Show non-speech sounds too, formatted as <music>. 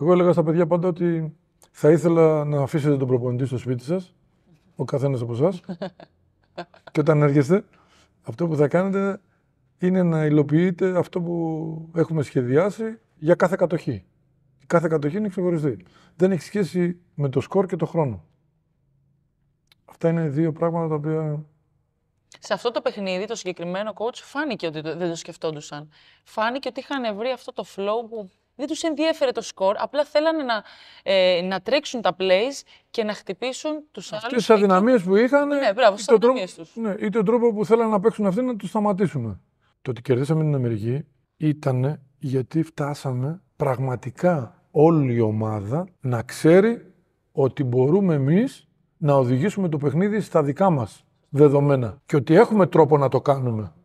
Εγώ έλεγα στα παιδιά πάντα ότι θα ήθελα να αφήσετε τον προπονητή στο σπίτι σας, ο καθένας από εσάς. <laughs> και όταν έρχεστε, αυτό που θα κάνετε είναι να υλοποιείτε αυτό που έχουμε σχεδιάσει για κάθε κατοχή. κάθε κατοχή είναι ξεχωριστή. Δεν έχει σχέση με το σκορ και το χρόνο. Αυτά είναι δύο πράγματα τα οποία. Σε αυτό το παιχνίδι, το συγκεκριμένο coach φάνηκε ότι δεν το σκεφτόντουσαν. Φάνηκε ότι είχαν βρει αυτό το flow που δεν τους ενδιέφερε το σκορ, απλά θέλανε να, ε, να τρέξουν τα plays και να χτυπήσουν τους άλλους. Και τις αδυναμίες που είχαν ναι, μπράβο, ή, τον τρόπο, Ναι, τον τρόπο που θέλανε να παίξουν αυτοί να τους σταματήσουν. Το ότι κερδίσαμε την Αμερική ήταν γιατί φτάσαμε πραγματικά όλη η ομάδα να ξέρει ότι μπορούμε εμείς να οδηγήσουμε το παιχνίδι στα δικά μας δεδομένα και ότι έχουμε τρόπο να το κάνουμε.